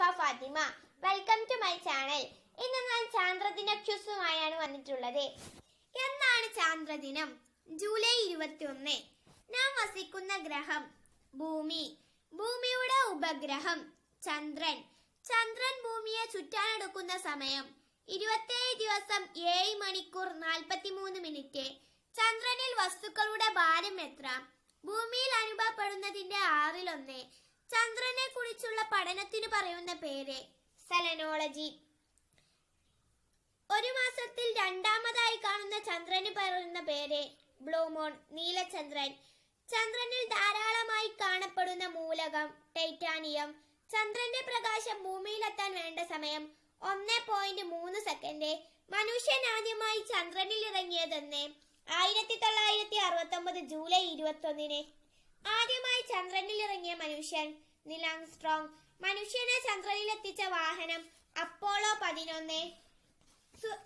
Shareefa Fathima welcome to my channel ഇന്ന് ഞാൻ ചാന്ദ്രദിന ക്യൂസുമായാണ് വന്നിട്ടുള്ളത് എന്നാണ് ചാന്ദ്രദിനം ജൂലൈ ഇരുപത്തി ഒന്ന് നാം വസിക്കുന്ന ഗ്രഹം ഭൂമി ഭൂമിയുടെ ഉപഗ്രഹം ചന്ദ്രൻ ചന്ദ്രൻ ഭൂമിയെ ചുറ്റാനെടുക്കുന്ന സമയം ഇരുപത്തേഴ് ദിവസം ഏഴ് മണിക്കൂർ മൂന്ന് മിനിറ്റ് ചന്ദ്രനിൽ വസ്തുക്കളുടെ ഭാരം എത്ര ഭൂമിയിൽ അനുഭവപ്പെടുന്നതിന്റെ ആറിലൊന്ന് ചന്ദ്രനെ കുറിച്ചുള്ള പഠനത്തിന് പറയുന്ന പേര് സെലനോളജി ഒരു മാസത്തിൽ രണ്ടാമതായി കാണുന്ന ചന്ദ്രന് പറയുന്ന പേര് ബ്ലൂമോൺ നീലചന്ദ്രൻ ചന്ദ്രനിൽ ധാരാളമായി കാണപ്പെടുന്ന മൂലകം ടൈറ്റാനിയം ചന്ദ്രന്റെ പ്രകാശം ഭൂമിയിലെത്താൻ വേണ്ട സമയം ഒന്ന് പോയിന്റ് മൂന്ന് സെക്കൻഡ് മനുഷ്യൻ ആദ്യമായി ചന്ദ്രനിൽ ഇറങ്ങിയതെന്ന് ആയിരത്തി തൊള്ളായിരത്തി അറുപത്തി ഒമ്പത് ജൂലൈ ഇരുപത്തി ഒന്നിന് ആദ്യമായി ചന്ദ്രനിൽ ഇറങ്ങിയ മനുഷ്യൻ നിലാങ് സ്ട്രോങ് മനുഷ്യനെ ചന്ദ്രനിലെത്തിച്ച വാഹനം അപ്പോളോ പതിനൊന്ന്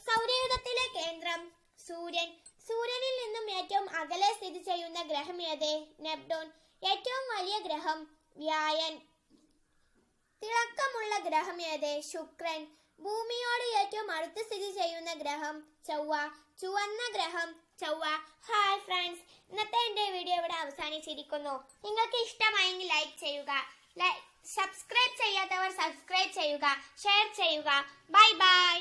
സൗരയൂഥത്തിലെ കേന്ദ്രം സൂര്യൻ സൂര്യനിൽ നിന്നും ഏറ്റവും അകലെ സ്ഥിതി ചെയ്യുന്ന ഗ്രഹം ഏത് നെപ്ഡോൺ ഏറ്റവും വലിയ ഗ്രഹം വ്യായൻ തിളക്കമുള്ള ഗ്രഹം ഏത് ശുക്രൻ ഭൂമിയോട് ഏറ്റവും അടുത്ത് സ്ഥിതി ചെയ്യുന്ന ഗ്രഹം ചൊവ്വ ചുവന്ന ഗ്രഹം ചൊവ്വ ഹായ് ഫ്രണ്ട്സ് ചിരിക്കുന്നു നിങ്ങൾക്ക് ഇഷ്ടമായെങ്കിൽ ലൈക്ക് ചെയ്യുക സബ്സ്ക്രൈബ് ചെയ്യാത്തവർ സബ്സ്ക്രൈബ് ചെയ്യുക ഷെയർ ചെയ്യുക ബൈ ബൈ